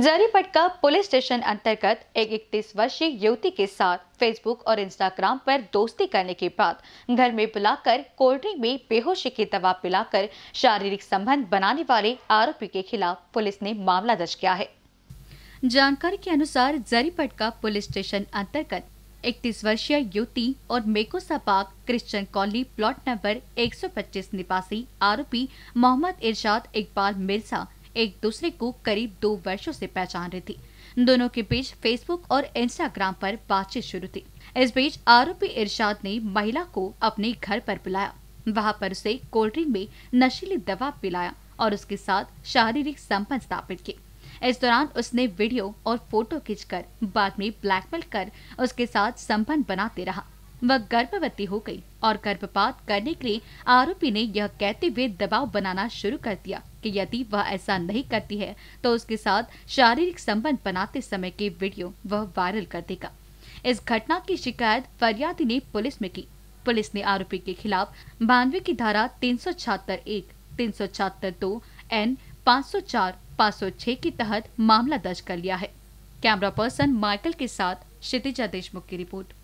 Jaripatka police station अंतर्गत एक इकतीस वर्षीय युवती के साथ फेसबुक और इंस्टाग्राम पर दोस्ती करने के बाद घर में बुलाकर कोल्ड ड्रिंक में बेहोशी की दवा पिलाकर शारीरिक संबंध बनाने वाले आरोपी के खिलाफ पुलिस ने मामला दर्ज किया है जानकारी के अनुसार जरीपटका पुलिस स्टेशन अंतर्गत इकतीस वर्षीय युवती और मेकोसा park Christian colony plot number 125 निवासी आरोपी मोहम्मद इरशाद इकबाल मिर्जा एक दूसरे को करीब दो वर्षों से पहचान रही थी दोनों के बीच फेसबुक और इंस्टाग्राम पर बातचीत शुरू थी इस बीच आरोपी इरशाद ने महिला को अपने घर पर बुलाया वहां पर उसे कोल्ड ड्रिंक में नशीली दवा पिलाया और उसके साथ शारीरिक संबंध स्थापित किए इस दौरान उसने वीडियो और फोटो खींचकर बाद में ब्लैकमेल कर उसके साथ संबंध बनाते रहा वह गर्भवती हो गई और गर्भपात करने के लिए आरोपी ने यह कहते हुए दबाव बनाना शुरू कर दिया कि यदि वह ऐसा नहीं करती है तो उसके साथ शारीरिक संबंध बनाते समय के वीडियो वह वायरल कर देगा इस घटना की शिकायत फरियादी ने पुलिस में की पुलिस ने आरोपी के खिलाफ बानवे की धारा तीन सौ छहत्तर एक तीन सौ छहत्तर दो एन पाँच सौ चार पाँच सौ छह के तहत मामला दर्ज कर लिया है कैमरा पर्सन माइकल के साथ क्षितिजा देशमुख की रिपोर्ट